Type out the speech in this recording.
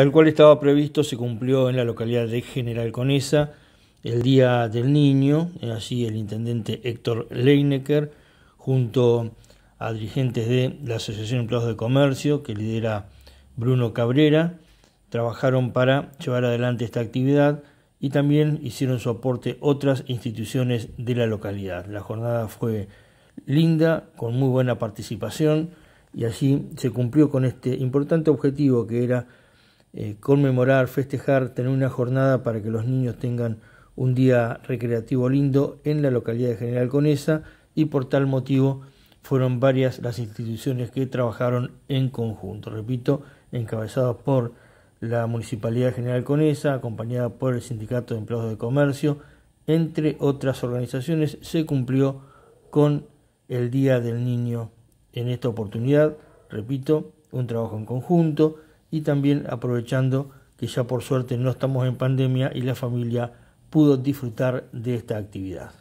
Tal cual estaba previsto, se cumplió en la localidad de General Conesa el Día del Niño, eh, así el intendente Héctor Leinecker, junto a dirigentes de la Asociación de Empleados de Comercio, que lidera Bruno Cabrera, trabajaron para llevar adelante esta actividad y también hicieron su aporte otras instituciones de la localidad. La jornada fue linda, con muy buena participación y así se cumplió con este importante objetivo que era eh, conmemorar, festejar, tener una jornada para que los niños tengan un día recreativo lindo en la localidad de General Conesa y por tal motivo fueron varias las instituciones que trabajaron en conjunto, repito, encabezadas por la Municipalidad General Conesa, acompañada por el Sindicato de Empleados de Comercio, entre otras organizaciones, se cumplió con el Día del Niño en esta oportunidad, repito, un trabajo en conjunto, y también aprovechando que ya por suerte no estamos en pandemia y la familia pudo disfrutar de esta actividad.